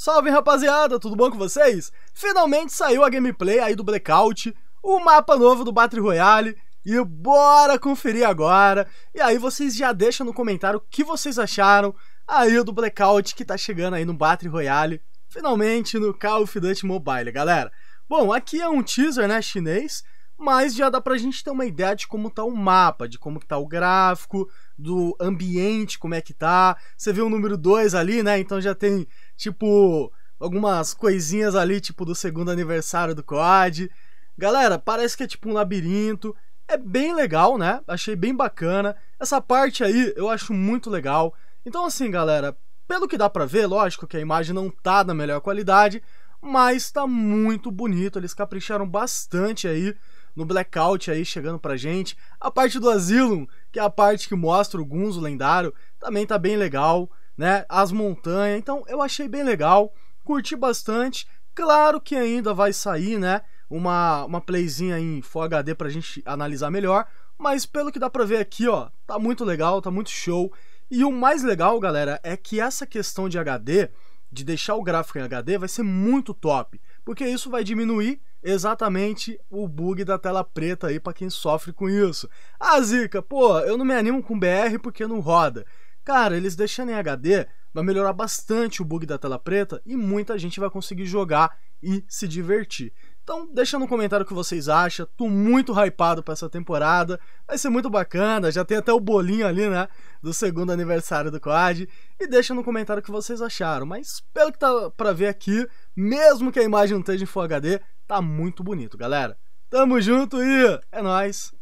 Salve rapaziada, tudo bom com vocês? Finalmente saiu a gameplay aí do Blackout, o mapa novo do Battle Royale e bora conferir agora. E aí vocês já deixam no comentário o que vocês acharam aí do Blackout que tá chegando aí no Battle Royale, finalmente no Call of Duty Mobile, galera. Bom, aqui é um teaser, né, chinês, mas já dá pra gente ter uma ideia de como tá o mapa, de como que tá o gráfico, do ambiente, como é que tá. Você vê o número 2 ali, né? Então já tem, tipo, algumas coisinhas ali, tipo, do segundo aniversário do COD. Galera, parece que é tipo um labirinto. É bem legal, né? Achei bem bacana. Essa parte aí eu acho muito legal. Então, assim, galera, pelo que dá pra ver, lógico que a imagem não tá da melhor qualidade, mas tá muito bonito. Eles capricharam bastante aí no Blackout aí chegando pra gente. A parte do Asylum, que é a parte que mostra o Gunzo lendário, também tá bem legal, né? As montanhas, então eu achei bem legal, curti bastante. Claro que ainda vai sair, né? Uma, uma playzinha em Full HD pra gente analisar melhor. Mas pelo que dá pra ver aqui, ó, tá muito legal, tá muito show. E o mais legal, galera, é que essa questão de HD, de deixar o gráfico em HD, vai ser muito top porque isso vai diminuir exatamente o bug da tela preta aí para quem sofre com isso. Ah, Zica, pô, eu não me animo com BR porque não roda. Cara, eles deixando em HD vai melhorar bastante o bug da tela preta e muita gente vai conseguir jogar e se divertir. Então, deixa no comentário o que vocês acham. Tô muito hypado para essa temporada. Vai ser muito bacana. Já tem até o bolinho ali, né? Do segundo aniversário do COD. E deixa no comentário o que vocês acharam. Mas, pelo que tá pra ver aqui, mesmo que a imagem não esteja em Full HD, tá muito bonito, galera. Tamo junto e é nóis!